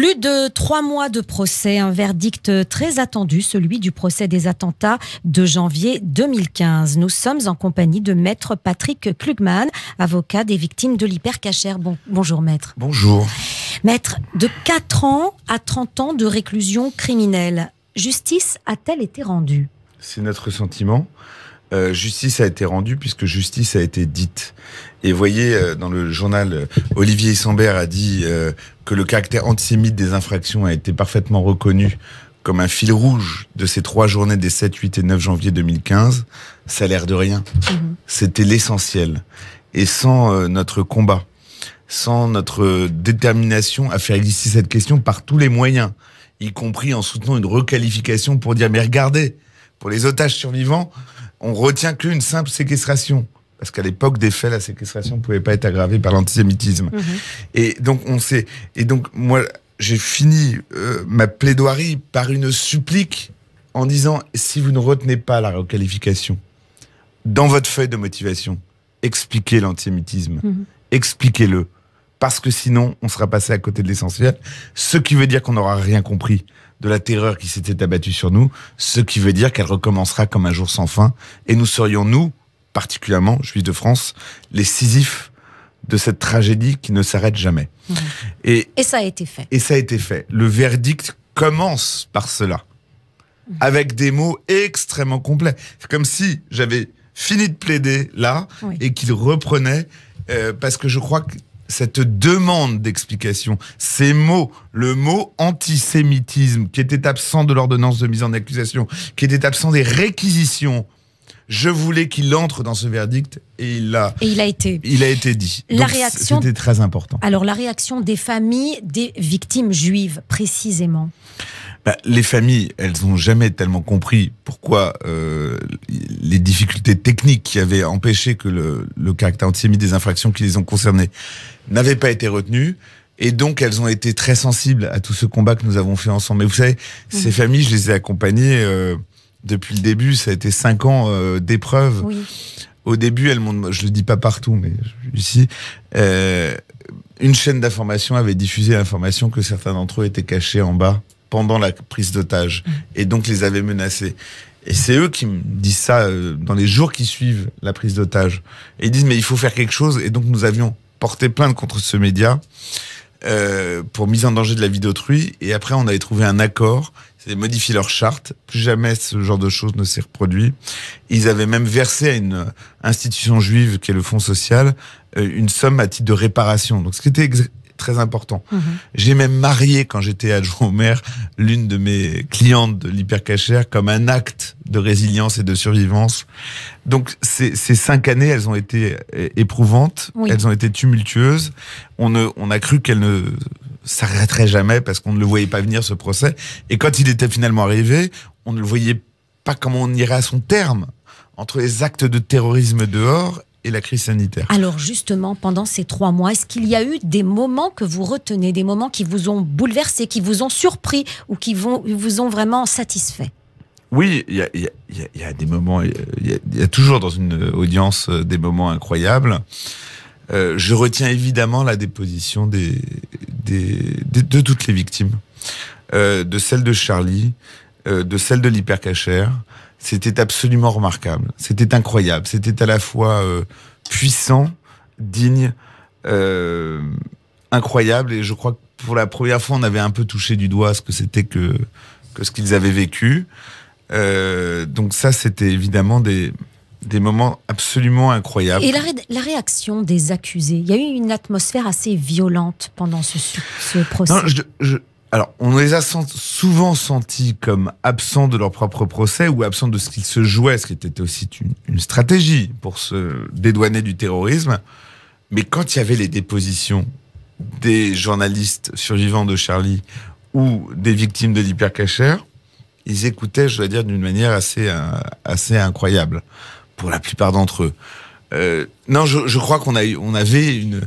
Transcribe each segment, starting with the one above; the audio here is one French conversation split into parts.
Plus de trois mois de procès, un verdict très attendu, celui du procès des attentats de janvier 2015. Nous sommes en compagnie de maître Patrick Klugman, avocat des victimes de l'hypercachère. bonjour maître. Bonjour. Maître, de 4 ans à 30 ans de réclusion criminelle, justice a-t-elle été rendue C'est notre sentiment. Euh, justice a été rendue puisque justice a été dite. Et voyez, euh, dans le journal, euh, Olivier Isambert a dit que le caractère antisémite des infractions a été parfaitement reconnu comme un fil rouge de ces trois journées des 7, 8 et 9 janvier 2015. Ça a l'air de rien. Mhm. C'était l'essentiel. Et sans notre combat, sans notre détermination à faire exister cette question par tous les moyens, y compris en soutenant une requalification pour dire, mais regardez, pour les otages survivants, on retient qu'une simple séquestration. Parce qu'à l'époque des faits, la séquestration ne pouvait pas être aggravée par l'antisémitisme. Mhm. Et donc, on sait. Et donc, moi, j'ai fini euh, ma plaidoirie par une supplique en disant si vous ne retenez pas la requalification, dans votre feuille de motivation, expliquez l'antisémitisme. Mhm. Expliquez-le parce que sinon on sera passé à côté de l'essentiel, ce qui veut dire qu'on n'aura rien compris de la terreur qui s'était abattue sur nous, ce qui veut dire qu'elle recommencera comme un jour sans fin. Et nous serions, nous, particulièrement, Juifs de France, les Sisyphes de cette tragédie qui ne s'arrête jamais. Et, ça a été fait. Et ça a été fait. Le verdict commence par cela, mhm. avec des mots extrêmement complets. C'est comme si j'avais fini de plaider là et qu'il reprenait, euh, parce que je crois que cette demande d'explication, ces mots, le mot antisémitisme qui était absent de l'ordonnance de mise en accusation, qui était absent des réquisitions. Je voulais qu'il entre dans ce verdict et il l'a. et il a été. Il a été dit. La réaction. C'était très important. Alors la réaction des familles des victimes juives précisément. Bah, les familles, elles n'ont jamais tellement compris pourquoi euh, les difficultés techniques qui avaient empêché que le, le caractère antisémite des infractions qui les ont concernées n'avaient pas été retenues. Et donc, elles ont été très sensibles à tout ce combat que nous avons fait ensemble. Mais vous savez, mmh. ces familles, je les ai accompagnées euh, depuis le début. Ça a été cinq ans euh, d'épreuves. Au début, elles m'ont, je le dis pas partout, mais ici, euh, une chaîne d'information avait diffusé l'information que certains d'entre eux étaient cachés en bas pendant la prise d'otage et donc les avaient menacés. Et c'est eux qui me disent ça euh, dans les jours qui suivent la prise d'otage. Et ils disent mais il faut faire quelque chose. Et donc nous avions porté plainte contre ce média euh, pour mise en danger de la vie d'autrui. Et après on avait trouvé un accord. c'est modifier leur charte. Plus jamais ce genre de choses ne s'est reproduit. Ils avaient même versé à une institution juive qui est le Fonds social euh, une somme à titre de réparation. Donc ce qui était très important. Mhm. J'ai même marié, quand j'étais adjoint au maire, l'une de mes clientes de l'hypercachère comme un acte de résilience et de survivance. Donc ces, cinq années, elles ont été éprouvantes, elles ont été tumultueuses. On, on a cru qu'elles ne s'arrêteraient jamais parce qu'on ne le voyait pas venir ce procès. Et quand il était finalement arrivé, on ne le voyait pas comment on irait à son terme entre les actes de terrorisme dehors et la crise sanitaire. Alors justement, pendant ces trois mois, est-ce qu'il y a eu des moments que vous retenez, des moments qui vous ont bouleversé, qui vous ont surpris ou qui vous ont vraiment satisfait oui, il y a, des moments, il y, a toujours dans une audience euh, des moments incroyables. Euh, je retiens évidemment la déposition de toutes les victimes, euh, de celle de Charlie, euh, de celle de l'hypercachère. C'était absolument remarquable. C'était incroyable. C'était à la fois euh, puissant, digne, euh, incroyable. Et je crois que pour la première fois, on avait un peu touché du doigt ce que c'était que, ce qu'ils avaient vécu. donc ça, c'était évidemment des, des moments absolument incroyables. Et la, réaction des accusés Il y a eu une atmosphère assez violente pendant ce, ce procès alors, on les a souvent sentis comme absents de leur propre procès ou absents de ce qu'ils se jouaient, ce qui était aussi une, stratégie pour se dédouaner du terrorisme. Mais quand il y avait les dépositions des journalistes survivants de Charlie ou des victimes de l'hypercacher, ils écoutaient, je dois dire, d'une manière assez, euh, assez incroyable pour la plupart d'entre eux. Euh, non, je, crois qu'on on avait une,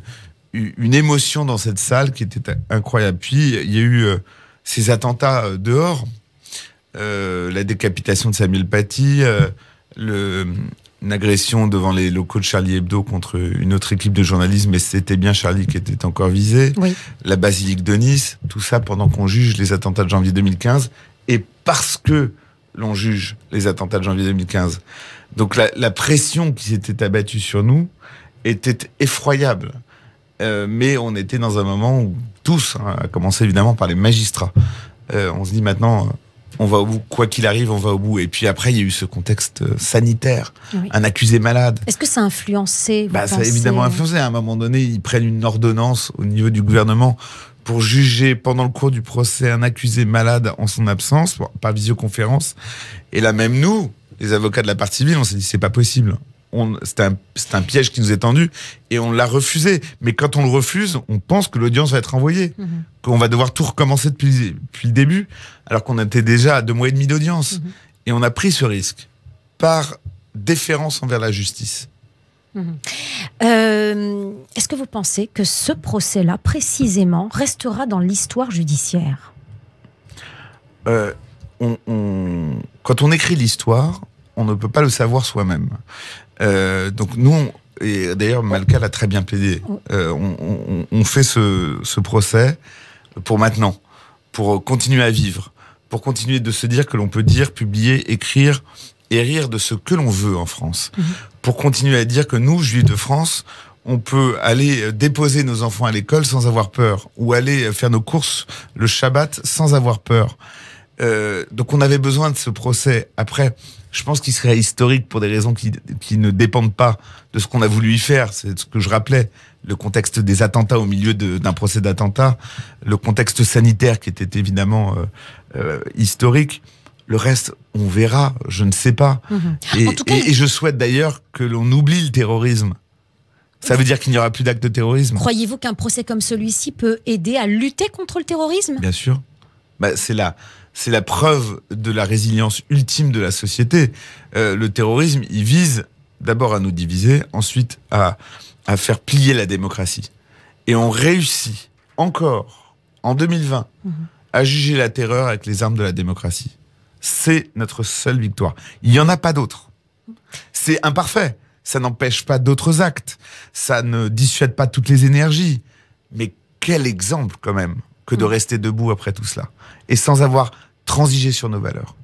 une émotion dans cette salle qui était incroyable. Puis il y a eu euh, ces attentats euh, dehors, euh, la décapitation de Samuel Paty, une agression devant les locaux de Charlie Hebdo contre une autre équipe de journalistes, mais c'était bien Charlie qui était encore visé, la basilique de Nice, tout ça pendant qu'on juge les attentats de janvier 2015, et parce que l'on juge les attentats de janvier 2015. Donc la pression qui s'était abattue sur nous était effroyable. Euh, mais on était dans un moment où tous, hein, à commencer évidemment par les magistrats, euh, on se dit maintenant, on va au bout, quoi qu'il arrive, on va au bout. Et puis après, il y a eu ce contexte euh, sanitaire, un accusé malade. Est-ce que ça a influencé bah, Ça a évidemment influencé. À un moment donné, ils prennent une ordonnance au niveau du gouvernement pour juger pendant le cours du procès un accusé malade en son absence, par visioconférence. Et là, même nous, les avocats de la partie civile, on s'est dit, c'est pas possible c'est un, piège qui nous est tendu et on l'a refusé. Mais quand on le refuse, on pense que l'audience va être envoyée mhm. qu'on va devoir tout recommencer depuis, depuis le début, alors qu'on était déjà à deux mois et demi d'audience. Mhm. Et on a pris ce risque par déférence envers la justice. Mhm. Euh, est-ce que vous pensez que ce procès-là, précisément, restera dans l'histoire judiciaire euh, Quand on écrit l'histoire, on ne peut pas le savoir soi-même. Euh, donc nous, et d'ailleurs Malka l'a très bien plaidé, euh, on, fait ce, procès pour maintenant, pour continuer à vivre, pour continuer de se dire que l'on peut dire, publier, écrire et rire de ce que l'on veut en France, mhm. pour continuer à dire que nous, Juifs de France, on peut aller déposer nos enfants à l'école sans avoir peur, ou aller faire nos courses le Shabbat sans avoir peur. Euh, donc on avait besoin de ce procès. Après, je pense qu'il serait historique pour des raisons qui, ne dépendent pas de ce qu'on a voulu y faire. C'est ce que je rappelais, le contexte des attentats au milieu d'un procès d'attentat, le contexte sanitaire qui était évidemment euh, euh, historique. Le reste, on verra, je ne sais pas. Mm-hmm. et, je souhaite d'ailleurs que l'on oublie le terrorisme. Ça veut dire qu'il n'y aura plus d'actes de terrorisme. Croyez-vous qu'un procès comme celui-ci peut aider à lutter contre le terrorisme Bien sûr. Bah, c'est là c'est la preuve de la résilience ultime de la société. Euh, le terrorisme, il vise d'abord à nous diviser, ensuite à, faire plier la démocratie. Et on réussit encore, en 2020, mhm. à juger la terreur avec les armes de la démocratie. C'est notre seule victoire. Il n'y en a pas d'autre. C'est imparfait. Ça n'empêche pas d'autres actes. Ça ne dissuade pas toutes les énergies. Mais quel exemple quand même que de mm. rester debout après tout cela, et sans avoir transigé sur nos valeurs.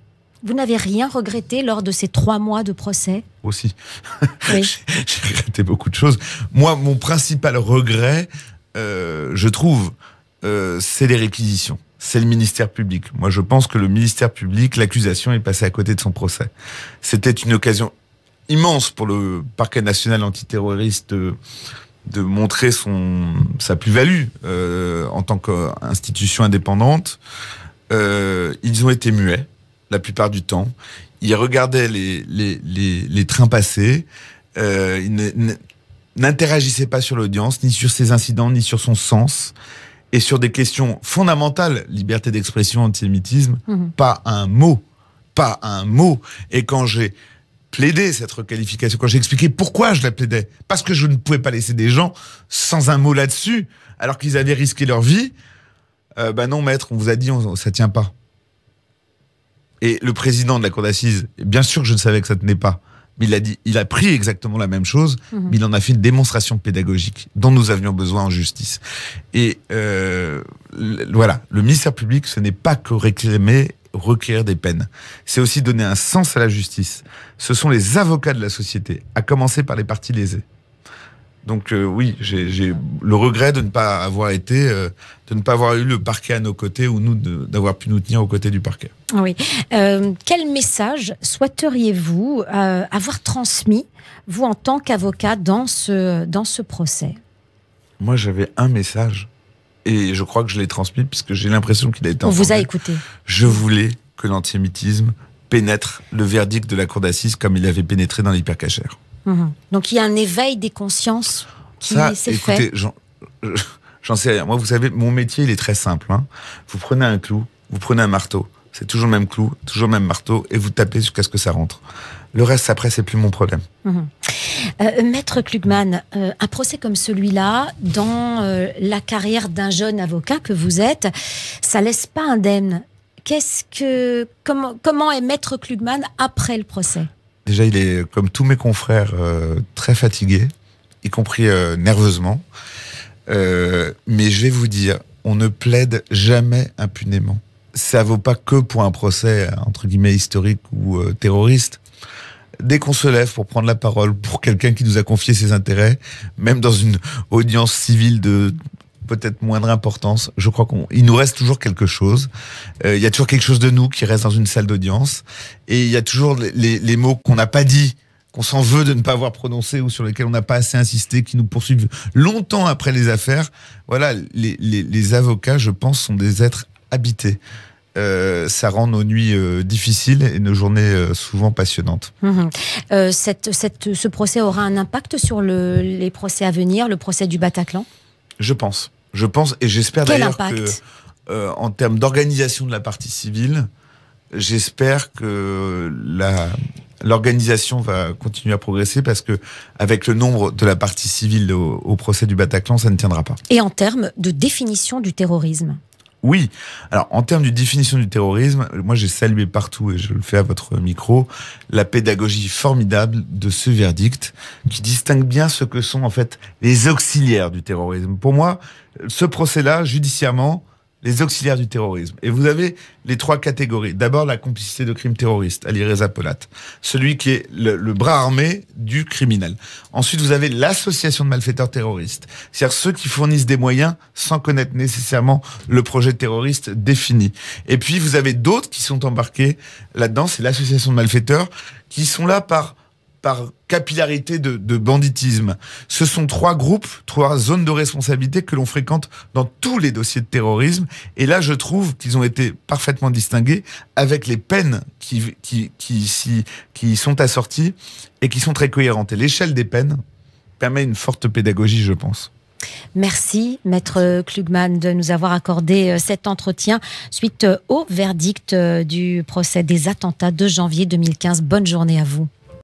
Vous n'avez rien regretté lors de ces trois mois de procès Aussi. J'ai regretté beaucoup de choses. Moi, mon principal regret, euh, je trouve, euh, c'est les réquisitions. C'est le ministère public. Moi, je pense que le ministère public, l'accusation est passée à côté de son procès. C'était une occasion immense pour le parquet national antiterroriste euh, de montrer son sa plus-value euh, en tant qu'institution indépendante, euh, ils ont été muets la plupart du temps. Ils regardaient les les, trains passer. Euh, ils n'interagissaient pas sur l'audience, ni sur ses incidents, ni sur son sens, et sur des questions fondamentales liberté d'expression, antisémitisme, mhm. pas un mot, pas un mot. Et quand j'ai plaidé cette requalification, quand j'ai expliqué pourquoi je la plaidais, parce que je ne pouvais pas laisser des gens sans un mot là-dessus, alors qu'ils avaient risqué leur vie. ben bah non, maître, on vous a dit, ça tient pas. Et le président de la cour d'assises, bien sûr que je ne savais que ça tenait pas il a dit, il a pris exactement la même chose, mhm. mais il en a fait une démonstration pédagogique dont nous avions besoin en justice. Et euh, voilà, le ministère public, ce n'est pas que réclamer requérir des peines. C'est aussi donner un sens à la justice. Ce sont les avocats de la société, à commencer par les parties lésées. Donc euh, oui, j'ai le regret de ne pas avoir été, euh, de ne pas avoir eu le parquet à nos côtés ou nous d'avoir pu nous tenir aux côtés du parquet. Ah oui. Euh, quel message souhaiteriez-vous avoir transmis vous en tant qu'avocat dans ce dans ce procès Moi, j'avais un message et je crois que je l'ai transmis puisque j'ai l'impression qu'il a été. On vous a écouté. Je voulais que l'antisémitisme pénètre le verdict de la cour d'assises comme il avait pénétré dans l'hypercachère. Mhm. Donc il y a un éveil des consciences qui s'est fait. J'en sais rien. Moi, vous savez, mon métier, il est très simple. Hein. Vous prenez un clou, vous prenez un marteau. C'est toujours le même clou, toujours le même marteau, et vous tapez jusqu'à ce que ça rentre. Le reste, après, c'est plus mon problème. Mhm. Euh, Maître Klugman, euh, un procès comme celui-là, dans euh, la carrière d'un jeune avocat que vous êtes, ça laisse pas indemne. Qu'est-ce que comment, comment est Maître Klugman après le procès Déjà, il est, comme tous mes confrères, euh, très fatigué, y compris euh, nerveusement. Euh, mais je vais vous dire, on ne plaide jamais impunément. Ça vaut pas que pour un procès, entre guillemets, historique ou terroriste. Dès qu'on se lève pour prendre la parole pour quelqu'un qui nous a confié ses intérêts, même dans une audience civile de peut-être moindre importance. Je crois qu'il nous reste toujours quelque chose. Euh, il y a toujours quelque chose de nous qui reste dans une salle d'audience. Et il y a toujours les, mots qu'on n'a pas dit, qu'on s'en veut de ne pas avoir prononcé ou sur lesquels on n'a pas assez insisté, qui nous poursuivent longtemps après les affaires. Voilà, les, les avocats, je pense, sont des êtres habités. Euh, ça rend nos nuits euh, difficiles et nos journées souvent passionnantes. Hum, hum. Cette, cette, ce procès aura un impact sur le, les procès à venir, le procès du Bataclan Je pense je pense, et j'espère d'ailleurs que, euh, en termes d'organisation de la partie civile, j'espère que l'organisation va continuer à progresser parce que avec le nombre de la partie civile au, au, procès du Bataclan, ça ne tiendra pas. Et en termes de définition du terrorisme oui. Alors, en termes de définition du terrorisme, moi j'ai salué partout, et je le fais à votre micro, la pédagogie formidable de ce verdict qui distingue bien ce que sont en fait les auxiliaires du terrorisme. Pour moi, ce procès-là, judiciairement, les auxiliaires du terrorisme. Et vous avez les trois catégories. D'abord, la complicité de crimes terroristes, Ali Reza Polat, celui qui est le, bras armé du criminel. Ensuite, vous avez l'association de malfaiteurs terroristes, c'est-à-dire ceux qui fournissent des moyens sans connaître nécessairement le projet terroriste défini. Et puis, vous avez d'autres qui sont embarqués là-dedans, c'est l'association de malfaiteurs, qui sont là par par capillarité de, banditisme. Ce sont trois groupes, trois zones de responsabilité que l'on fréquente dans tous les dossiers de terrorisme. Et là, je trouve qu'ils ont été parfaitement distingués avec les peines qui, qui, qui sont assorties et qui sont très cohérentes. Et l'échelle des peines permet une forte pédagogie, je pense. Merci, Maître Klugman, de nous avoir accordé euh, cet entretien suite euh, au verdict euh, du procès des attentats de janvier 2015. Bonne journée à vous.